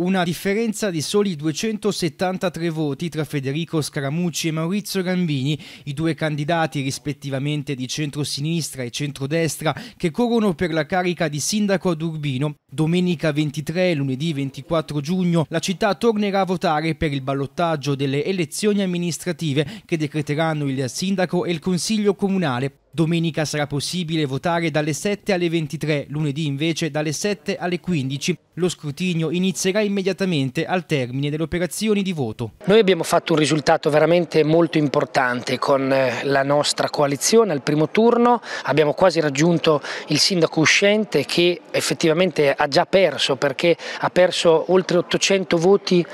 Una differenza di soli 273 voti tra Federico Scaramucci e Maurizio Gambini, i due candidati rispettivamente di centrosinistra e centrodestra che corrono per la carica di sindaco ad Urbino. Domenica 23 lunedì 24 giugno la città tornerà a votare per il ballottaggio delle elezioni amministrative che decreteranno il sindaco e il consiglio comunale. Domenica sarà possibile votare dalle 7 alle 23, lunedì invece dalle 7 alle 15. Lo scrutinio inizierà immediatamente al termine delle operazioni di voto. Noi abbiamo fatto un risultato veramente molto importante con eh, la nostra coalizione al primo turno, abbiamo quasi raggiunto il sindaco uscente che effettivamente ha già perso perché ha perso oltre 800 voti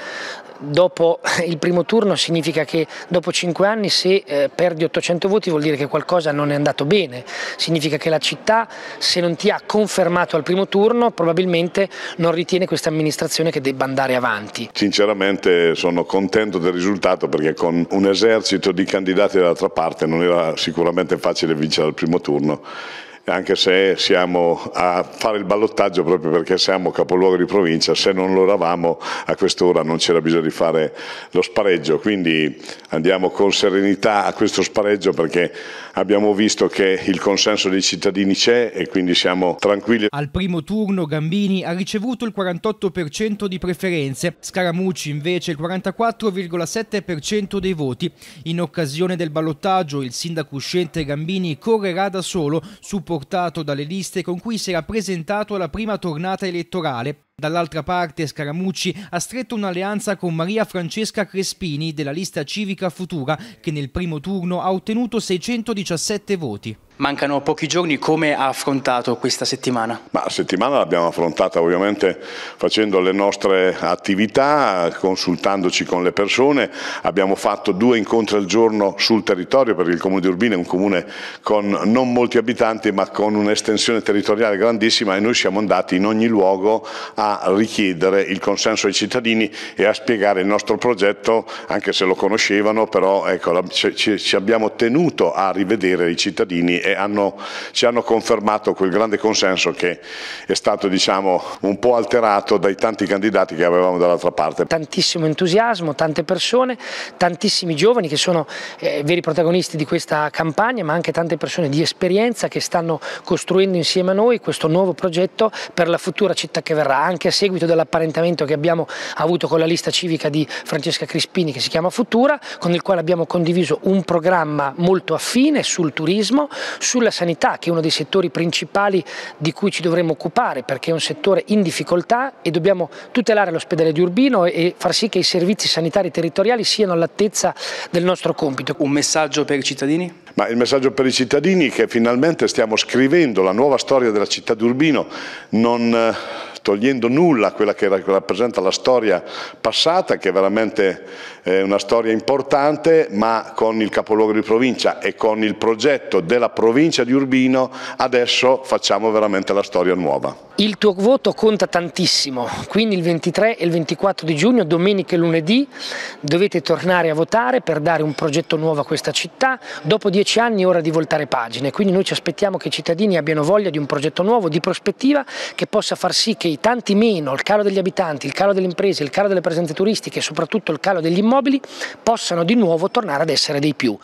dopo il primo turno significa che dopo 5 anni se eh, perdi 800 voti vuol dire che qualcosa non è andato bene, significa che la città se non ti ha confermato al primo turno probabilmente non ritiene questa amministrazione che debba andare avanti. Sinceramente sono contento del risultato perché con un esercito di candidati dall'altra parte non era sicuramente facile vincere al primo turno anche se siamo a fare il ballottaggio proprio perché siamo capoluogo di provincia, se non lo eravamo a quest'ora non c'era bisogno di fare lo spareggio, quindi andiamo con serenità a questo spareggio perché abbiamo visto che il consenso dei cittadini c'è e quindi siamo tranquilli. Al primo turno Gambini ha ricevuto il 48% di preferenze, Scaramucci invece il 44,7% dei voti. In occasione del ballottaggio il sindaco uscente Gambini correrà da solo, supportando portato dalle liste con cui si era presentato alla prima tornata elettorale. Dall'altra parte Scaramucci ha stretto un'alleanza con Maria Francesca Crespini della lista civica futura che nel primo turno ha ottenuto 617 voti. Mancano pochi giorni, come ha affrontato questa settimana? La settimana l'abbiamo affrontata ovviamente facendo le nostre attività, consultandoci con le persone, abbiamo fatto due incontri al giorno sul territorio perché il comune di Urbino è un comune con non molti abitanti ma con un'estensione territoriale grandissima e noi siamo andati in ogni luogo a richiedere il consenso ai cittadini e a spiegare il nostro progetto, anche se lo conoscevano, però ecco, ci abbiamo tenuto a rivedere i cittadini e hanno, ci hanno confermato quel grande consenso che è stato diciamo, un po' alterato dai tanti candidati che avevamo dall'altra parte. Tantissimo entusiasmo, tante persone, tantissimi giovani che sono eh, veri protagonisti di questa campagna, ma anche tante persone di esperienza che stanno costruendo insieme a noi questo nuovo progetto per la futura città che verrà, anche a seguito dell'apparentamento che abbiamo avuto con la lista civica di Francesca Crispini che si chiama Futura, con il quale abbiamo condiviso un programma molto affine sul turismo, sulla sanità che è uno dei settori principali di cui ci dovremmo occupare perché è un settore in difficoltà e dobbiamo tutelare l'ospedale di Urbino e far sì che i servizi sanitari territoriali siano all'altezza del nostro compito. Un messaggio per i cittadini? Ma il messaggio per i cittadini è che finalmente stiamo scrivendo la nuova storia della città di Urbino, non eh, togliendo nulla a quella che rappresenta la storia passata, che è veramente eh, una storia importante, ma con il capoluogo di provincia e con il progetto della provincia di Urbino adesso facciamo veramente la storia nuova. Il tuo voto conta tantissimo, quindi il 23 e il 24 di giugno, domenica e lunedì, dovete tornare a votare per dare un progetto nuovo a questa città. Dopo dieci anni è ora di voltare pagine, quindi noi ci aspettiamo che i cittadini abbiano voglia di un progetto nuovo, di prospettiva, che possa far sì che i tanti meno, il calo degli abitanti, il calo delle imprese, il calo delle presenze turistiche e soprattutto il calo degli immobili, possano di nuovo tornare ad essere dei più.